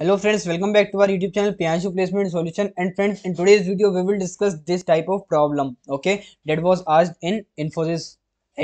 hello friends welcome back to our youtube channel piansu placement solution and friends in today's video we will discuss this type of problem okay that was asked in infosys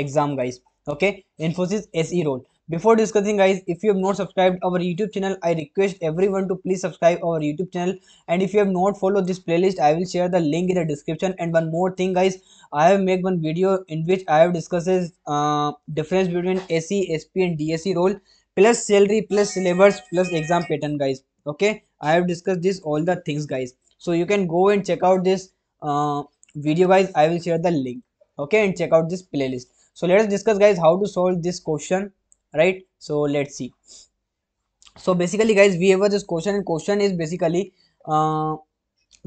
exam guys okay infosys se role before discussing guys if you have not subscribed our youtube channel i request everyone to please subscribe our youtube channel and if you have not followed this playlist i will share the link in the description and one more thing guys i have made one video in which i have discussed uh, difference between SE, sp and DSE role plus salary plus syllabus plus exam pattern guys okay i have discussed this all the things guys so you can go and check out this uh, video guys i will share the link okay and check out this playlist so let us discuss guys how to solve this question right so let's see so basically guys we have this question and question is basically uh,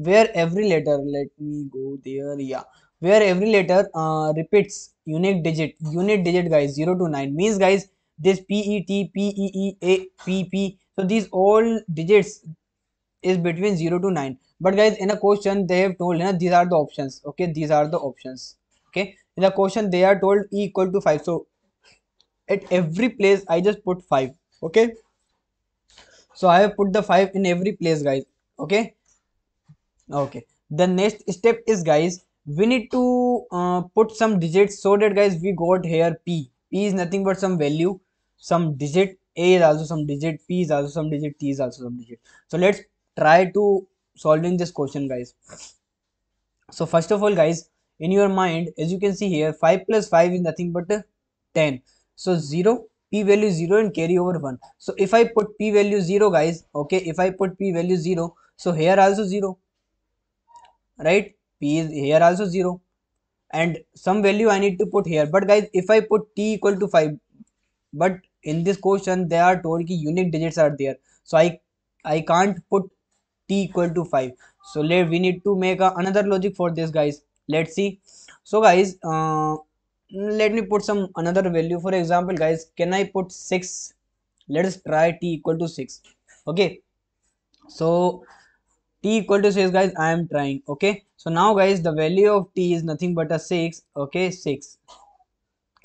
where every letter let me go there yeah where every letter uh, repeats unique digit unit digit guys 0 to 9 means guys this PET, PEE, PP. So these all digits is between 0 to 9. But guys, in a question, they have told you know, these are the options. Okay, these are the options. Okay, in the question, they are told E equal to 5. So at every place, I just put 5. Okay, so I have put the 5 in every place, guys. Okay, okay. The next step is, guys, we need to uh, put some digits so that guys we got here p p is nothing but some value some digit a is also some digit p is also some digit t is also some digit so let's try to solving this question guys so first of all guys in your mind as you can see here 5 plus 5 is nothing but 10 so 0 p value 0 and carry over 1 so if i put p value 0 guys okay if i put p value 0 so here also 0 right p is here also 0 and some value i need to put here but guys if i put t equal to 5 but in this question they are told ki unique digits are there so i i can't put t equal to 5 so let we need to make a, another logic for this guys let's see so guys uh, let me put some another value for example guys can i put 6 let us try t equal to 6 okay so t equal to 6 guys i am trying okay so now guys the value of t is nothing but a 6 okay 6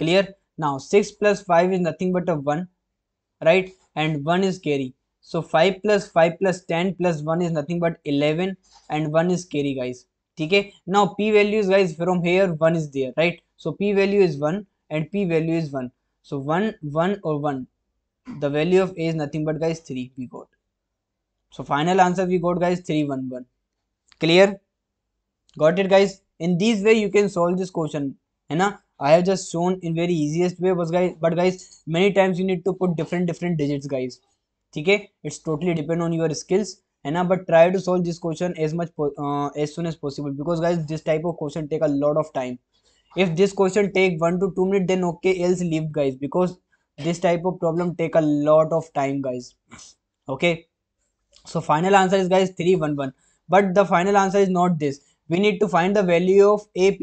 clear now 6 plus 5 is nothing but a 1, right? And 1 is carry. So 5 plus 5 plus 10 plus 1 is nothing but 11 and 1 is carry guys. Okay. Now p values guys from here 1 is there, right? So p value is 1 and p value is 1. So 1, 1 or 1. The value of a is nothing but guys 3 we got. So final answer we got guys 3, 1, 1. Clear? Got it guys? In this way you can solve this question. है ना I have just shown in very easiest way was guys but guys many times you need to put different different digits guys okay it's totally depend on your skills and now but try to solve this question as much uh, as soon as possible because guys this type of question take a lot of time if this question take one to two minutes then okay else leave guys because this type of problem take a lot of time guys okay so final answer is guys 311 but the final answer is not this we need to find the value of app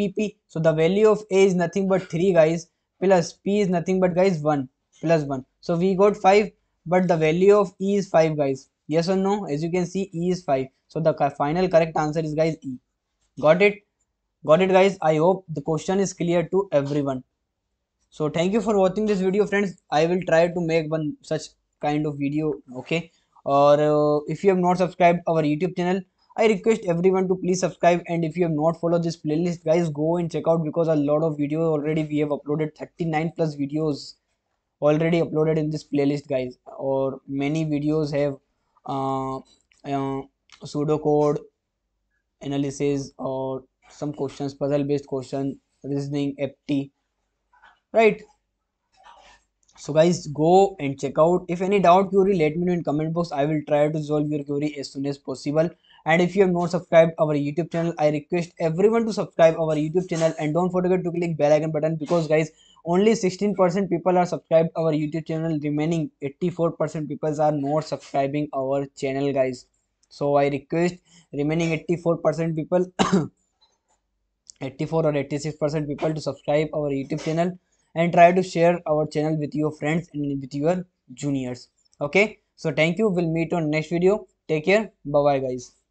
so the value of a is nothing but 3 guys plus p is nothing but guys 1 plus 1 so we got 5 but the value of e is 5 guys yes or no as you can see e is 5 so the final correct answer is guys e got it got it guys i hope the question is clear to everyone so thank you for watching this video friends i will try to make one such kind of video okay or uh, if you have not subscribed our youtube channel i request everyone to please subscribe and if you have not followed this playlist guys go and check out because a lot of videos already we have uploaded 39 plus videos already uploaded in this playlist guys or many videos have uh, uh, pseudocode analysis or some questions puzzle based question reasoning FT right so guys go and check out if any doubt query let me know in comment box i will try to solve your query as soon as possible and if you have not subscribed our youtube channel i request everyone to subscribe our youtube channel and don't forget to click bell icon button because guys only 16% people are subscribed our youtube channel remaining 84% people are not subscribing our channel guys so i request remaining 84% people 84 or 86% people to subscribe our youtube channel and try to share our channel with your friends and with your juniors okay so thank you we'll meet on next video take care bye bye guys